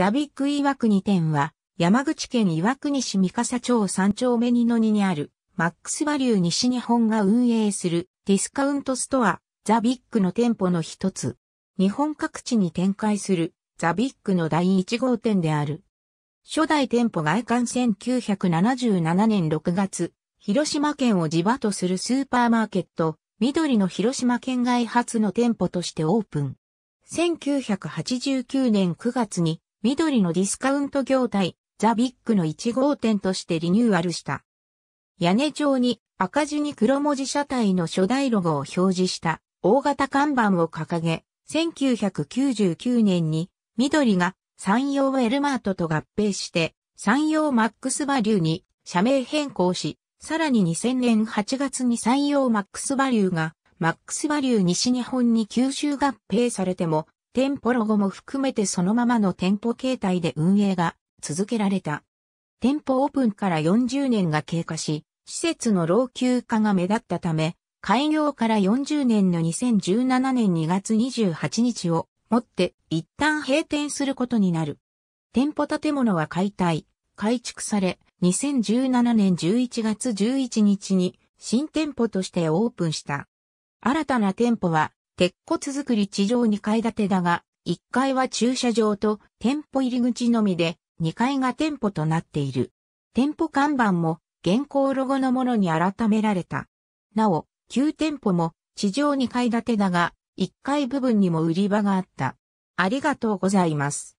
ザビック岩国店は、山口県岩国市三笠町三丁目二の2にある、マックスバリュー西日本が運営するディスカウントストア、ザビックの店舗の一つ。日本各地に展開するザビックの第1号店である。初代店舗外観1977年6月、広島県を地場とするスーパーマーケット、緑の広島県外発の店舗としてオープン。1989年9月に緑のディスカウント業態、ザ・ビッグの1号店としてリニューアルした。屋根上に赤字に黒文字車体の初代ロゴを表示した大型看板を掲げ、1999年に緑が山陽ウェルマートと合併して山陽マックスバリューに社名変更し、さらに2000年8月に山陽マックスバリューがマックスバリュー西日本に吸収合併されても店舗ロゴも含めてそのままの店舗形態で運営が続けられた。店舗オープンから40年が経過し、施設の老朽化が目立ったため、開業から40年の2017年2月28日をもって一旦閉店することになる。店舗建物は解体、改築され、2017年11月11日に新店舗としてオープンした。新たな店舗は鉄骨造り地上2階建てだが、1階は駐車場と店舗入り口のみで、2階が店舗となっている。店舗看板も現行ロゴのものに改められた。なお、旧店舗も地上2階建てだが、1階部分にも売り場があった。ありがとうございます。